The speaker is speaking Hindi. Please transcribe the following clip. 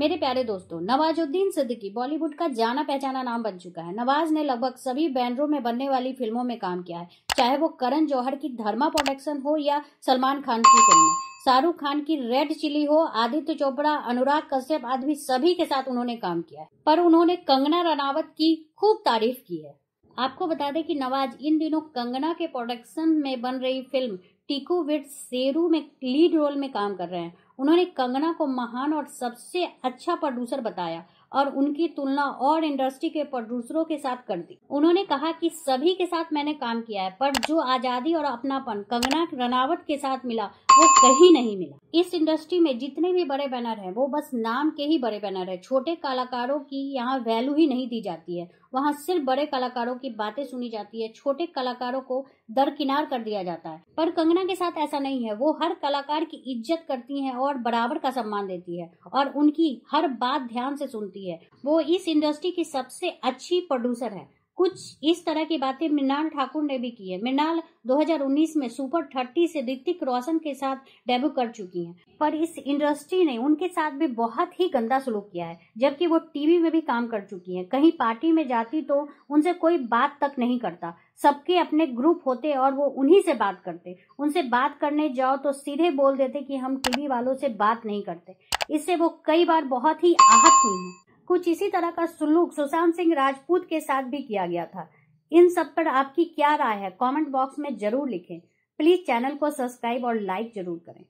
मेरे प्यारे दोस्तों नवाजुद्दीन सिद्दीकी बॉलीवुड का जाना पहचाना नाम बन चुका है नवाज ने लगभग सभी बैनरों में बनने वाली फिल्मों में काम किया है चाहे वो करण जौहर की धर्मा प्रोडक्शन हो या सलमान खान की फिल्म शाहरुख खान की रेड चिली हो आदित्य चोपड़ा अनुराग कश्यप आदि सभी के साथ उन्होंने काम किया है पर उन्होंने कंगना रनावत की खूब तारीफ की है आपको बता दें कि नवाज इन दिनों कंगना के प्रोडक्शन में बन रही फिल्म टीकू विद सेरू में लीड रोल में काम कर रहे हैं उन्होंने कंगना को महान और सबसे अच्छा प्रोड्यूसर बताया और उनकी तुलना और इंडस्ट्री के प्रोड्यूसरों के साथ कर दी उन्होंने कहा कि सभी के साथ मैंने काम किया है पर जो आजादी और अपनापन कंगना रनावत के साथ मिला वो कहीं नहीं मिला इस इंडस्ट्री में जितने भी बड़े बैनर हैं वो बस नाम के ही बड़े बैनर है छोटे कलाकारों की यहाँ वैल्यू ही नहीं दी जाती है वहाँ सिर्फ बड़े कलाकारों की बातें सुनी जाती है छोटे कलाकारों को दरकिनार कर दिया जाता है पर कंगना के साथ ऐसा नहीं है वो हर कलाकार की इज्जत करती है और और बराबर का सम्मान देती है और उनकी हर बात ध्यान से सुनती है वो इस इंडस्ट्री की सबसे अच्छी प्रोड्यूसर है कुछ इस तरह की बातें मृणाल ठाकुर ने भी की है मृणाल 2019 में सुपर थर्टी से ऋतिक रोशन के साथ डेब्यू कर चुकी हैं पर इस इंडस्ट्री ने उनके साथ भी बहुत ही गंदा सलूक किया है जबकि वो टीवी में भी काम कर चुकी हैं कहीं पार्टी में जाती तो उनसे कोई बात तक नहीं करता सबके अपने ग्रुप होते और वो उन्हीं से बात करते उनसे बात करने जाओ तो सीधे बोल देते कि हम टीवी वालों से बात नहीं करते इससे वो कई बार बहुत ही आहत हुई है कुछ इसी तरह का सुलूक सुशांत सिंह राजपूत के साथ भी किया गया था इन सब पर आपकी क्या राय है कमेंट बॉक्स में जरूर लिखें प्लीज चैनल को सब्सक्राइब और लाइक जरूर करें